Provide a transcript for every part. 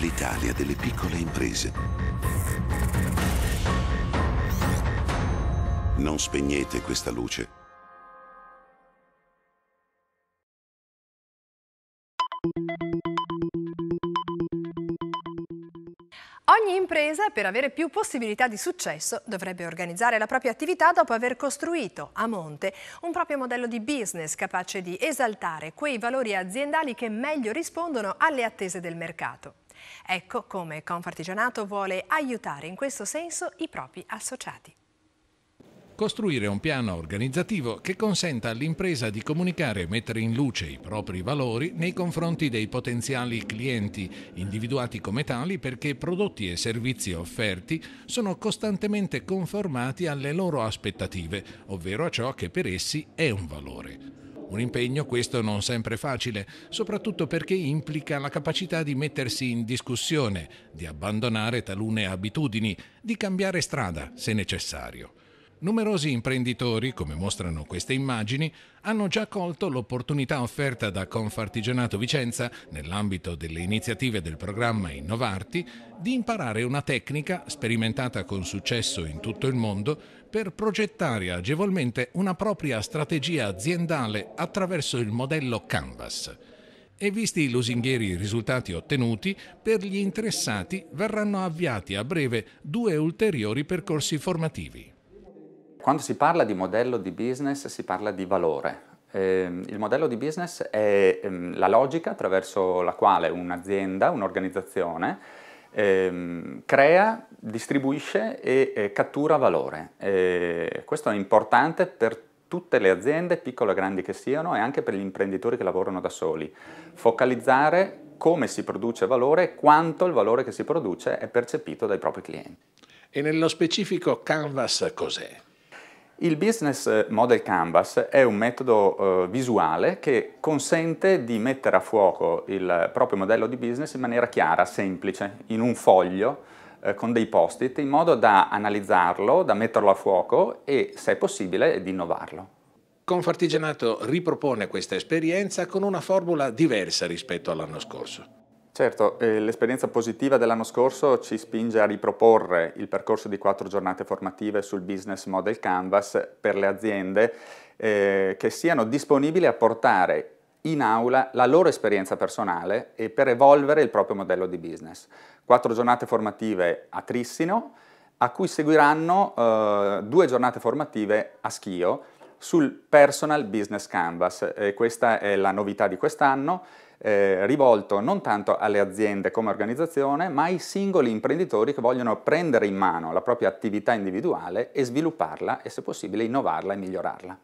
l'Italia delle piccole imprese. Non spegnete questa luce. Ogni impresa, per avere più possibilità di successo, dovrebbe organizzare la propria attività dopo aver costruito, a monte, un proprio modello di business capace di esaltare quei valori aziendali che meglio rispondono alle attese del mercato. Ecco come Confartigianato vuole aiutare in questo senso i propri associati costruire un piano organizzativo che consenta all'impresa di comunicare e mettere in luce i propri valori nei confronti dei potenziali clienti, individuati come tali perché prodotti e servizi offerti sono costantemente conformati alle loro aspettative, ovvero a ciò che per essi è un valore. Un impegno questo non sempre facile, soprattutto perché implica la capacità di mettersi in discussione, di abbandonare talune abitudini, di cambiare strada se necessario. Numerosi imprenditori, come mostrano queste immagini, hanno già colto l'opportunità offerta da Confartigianato Vicenza, nell'ambito delle iniziative del programma Innovarti, di imparare una tecnica sperimentata con successo in tutto il mondo per progettare agevolmente una propria strategia aziendale attraverso il modello Canvas e visti i lusinghieri risultati ottenuti, per gli interessati verranno avviati a breve due ulteriori percorsi formativi. Quando si parla di modello di business si parla di valore. Eh, il modello di business è ehm, la logica attraverso la quale un'azienda, un'organizzazione ehm, crea, distribuisce e eh, cattura valore. Eh, questo è importante per tutte le aziende, piccole o grandi che siano, e anche per gli imprenditori che lavorano da soli. Focalizzare come si produce valore e quanto il valore che si produce è percepito dai propri clienti. E nello specifico Canvas cos'è? Il business eh, model canvas è un metodo eh, visuale che consente di mettere a fuoco il proprio modello di business in maniera chiara, semplice, in un foglio eh, con dei post-it in modo da analizzarlo, da metterlo a fuoco e, se è possibile, di innovarlo. Confartigianato ripropone questa esperienza con una formula diversa rispetto all'anno scorso. Certo, eh, l'esperienza positiva dell'anno scorso ci spinge a riproporre il percorso di quattro giornate formative sul business model canvas per le aziende eh, che siano disponibili a portare in aula la loro esperienza personale e per evolvere il proprio modello di business. Quattro giornate formative a Trissino, a cui seguiranno eh, due giornate formative a Schio sul Personal Business Canvas. questa è la novità di quest'anno eh, rivolto non tanto alle aziende come organizzazione, ma ai singoli imprenditori che vogliono prendere in mano la propria attività individuale e svilupparla e se possibile innovarla e migliorarla.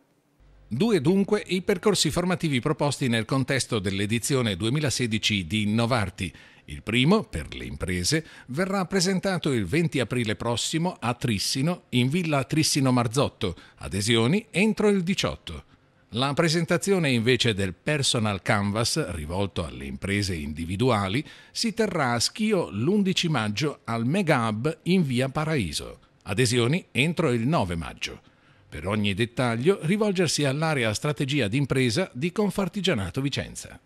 Due dunque i percorsi formativi proposti nel contesto dell'edizione 2016 di Innovarti. Il primo, per le imprese, verrà presentato il 20 aprile prossimo a Trissino, in villa Trissino Marzotto. Adesioni entro il 18. La presentazione invece del Personal Canvas rivolto alle imprese individuali si terrà a Schio l'11 maggio al Mega Hub in via Paraíso. Adesioni entro il 9 maggio. Per ogni dettaglio rivolgersi all'area strategia d'impresa di Confartigianato Vicenza.